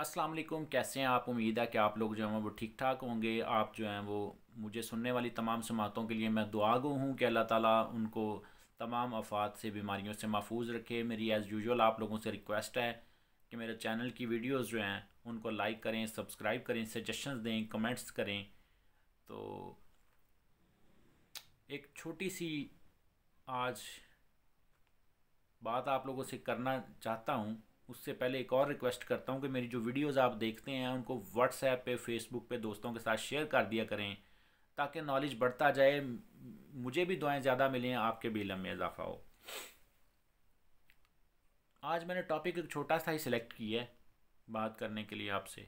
अस्सलाम वालेकुम कैसे हैं आप उम्मीद है कि आप लोग जो हैं वो ठीक ठाक होंगे आप जो हैं वो मुझे सुनने वाली तमाम समातों के लिए मैं दुआ गो हूँ कि अल्लाह ताला उनको तमाम अफात से बीमारियों से महफूज रखे मेरी एज़ यूजल आप लोगों से रिक्वेस्ट है कि मेरे चैनल की वीडियोज़ जो हैं उनको लाइक करें सब्सक्राइब करें सजेशन दें कमेंट्स करें तो एक छोटी सी आज बात आप लोगों से करना चाहता हूँ उससे पहले एक और रिक्वेस्ट करता हूँ कि मेरी जो वीडियोस आप देखते हैं उनको व्हाट्सएप पे फेसबुक पे दोस्तों के साथ शेयर कर दिया करें ताकि नॉलेज बढ़ता जाए मुझे भी दुआएं ज़्यादा मिलें आपके भी इलम में इजाफ़ा हो आज मैंने टॉपिक एक छोटा सा ही सिलेक्ट किया है बात करने के लिए आपसे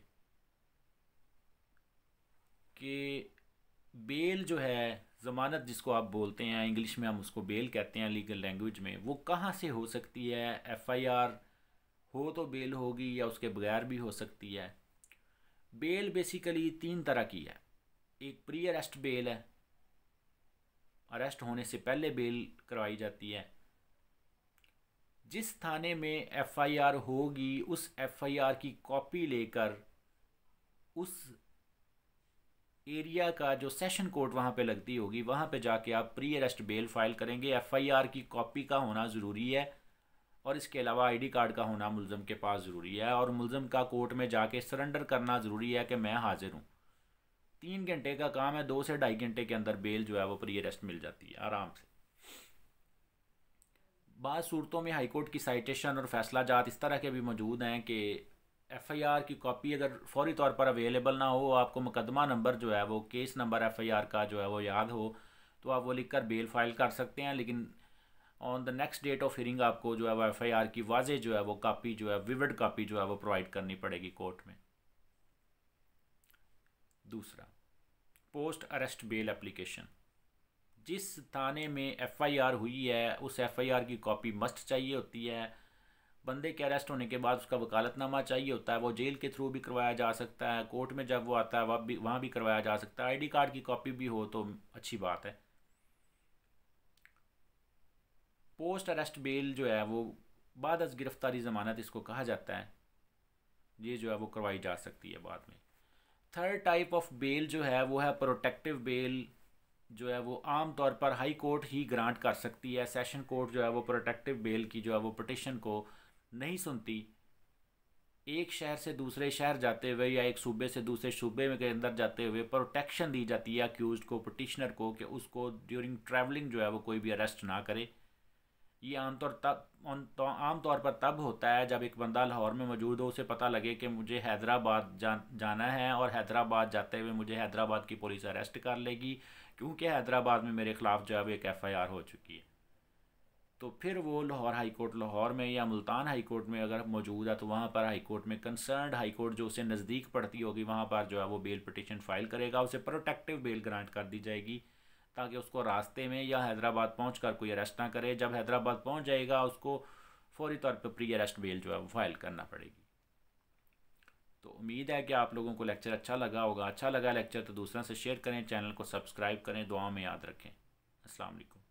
कि बेल जो है ज़मानत जिसको आप बोलते हैं इंग्लिश में हम उसको बेल कहते हैं लीगल लैंग्वेज में वो कहाँ से हो सकती है आर हो तो बेल होगी या उसके बगैर भी हो सकती है बेल बेसिकली तीन तरह की है एक प्री अरेस्ट बेल है अरेस्ट होने से पहले बेल करवाई जाती है जिस थाने में एफआईआर होगी उस एफआईआर की कॉपी लेकर उस एरिया का जो सेशन कोर्ट वहाँ पे लगती होगी वहाँ पे जाके आप प्री अरेस्ट बेल फाइल करेंगे एफआईआर की कॉपी का होना ज़रूरी है और इसके अलावा आईडी कार्ड का होना मुलम के पास ज़रूरी है और मुलम का कोर्ट में जाके सरेंडर करना ज़रूरी है कि मैं हाजिर हूँ तीन घंटे का काम है दो से ढाई घंटे के अंदर बेल जो है वो प्री अरेस्ट मिल जाती है आराम से बाद सूरतों में हाईकोर्ट की साइटेशन और फैसला जात इस तरह के भी मौजूद हैं कि एफ़ आई आर की कॉपी अगर फौरी तौर पर अवेलेबल ना हो आपको मुकदमा नंबर जो है वो case number F I R का जो है वो याद हो तो आप वो लिख कर बेल फाइल कर सकते हैं लेकिन on the next date of hearing आपको जो है वो एफ की वाजे जो है वो कापी जो है विविड कापी जो है वो प्रोवाइड करनी पड़ेगी कोर्ट में दूसरा पोस्ट अरेस्ट बेल एप्लीकेशन जिस थाने में एफआईआर हुई है उस एफआईआर की कॉपी मस्ट चाहिए होती है बंदे के अरेस्ट होने के बाद उसका वकालतनामा चाहिए होता है वो जेल के थ्रू भी करवाया जा सकता है कोर्ट में जब वो आता है वह भी वहाँ भी करवाया जा सकता है आईडी कार्ड की कॉपी भी हो तो अच्छी बात है पोस्ट अरेस्ट बेल जो है वो बाद अज गिरफ्तारी ज़मानत इसको कहा जाता है ये जो है वो करवाई जा सकती है बाद में थर्ड टाइप ऑफ बेल जो है वो है प्रोटेक्टिव बेल जो है वो आम तौर पर हाई कोर्ट ही ग्रांट कर सकती है सेशन कोर्ट जो है वो प्रोटेक्टिव बेल की जो है वो पटिशन को नहीं सुनती एक शहर से दूसरे शहर जाते हुए या एक सूबे से दूसरे सूबे में के अंदर जाते हुए प्रोटेक्शन दी जाती है अक्यूज को पटिशनर को कि उसको ड्यूरिंग ट्रैवलिंग जो है वो कोई भी अरेस्ट ना करे ये आमतौर तब तो आमतौर पर तब होता है जब एक बंदा लाहौर में मौजूद हो उसे पता लगे कि मुझे हैदराबाद जा जाना है और हैदराबाद जाते हुए मुझे हैदराबाद की पुलिस अरेस्ट कर लेगी क्योंकि हैदराबाद में मेरे ख़िलाफ़ जो है एक एफ़ आई आर हो चुकी है तो फिर वो लाहौर हाई कोर्ट लाहौर में या मुल्तान हाई कोर्ट में अगर मौजूद है तो वहाँ पर हाई कोर्ट में कंसर्नड हाई कोर्ट जो उसे नज़दीक पड़ती होगी वहाँ पर जो है वो बेल पटिशन फ़ाइल करेगा उसे प्रोटेक्टिव बेल ग्रांट कर दी जाएगी ताकि उसको रास्ते में या हैदराबाद पहुँच कर कोई अरेस्ट ना करे जब हैदराबाद पहुँच जाएगा उसको फौरी तौर पर प्री अरेस्ट बेल जो है वो फाइल करना पड़ेगी तो उम्मीद है कि आप लोगों को लेक्चर अच्छा लगा होगा अच्छा लगा लेक्चर तो दूसरा से शेयर करें चैनल को सब्सक्राइब करें दुआ में याद रखें असलकम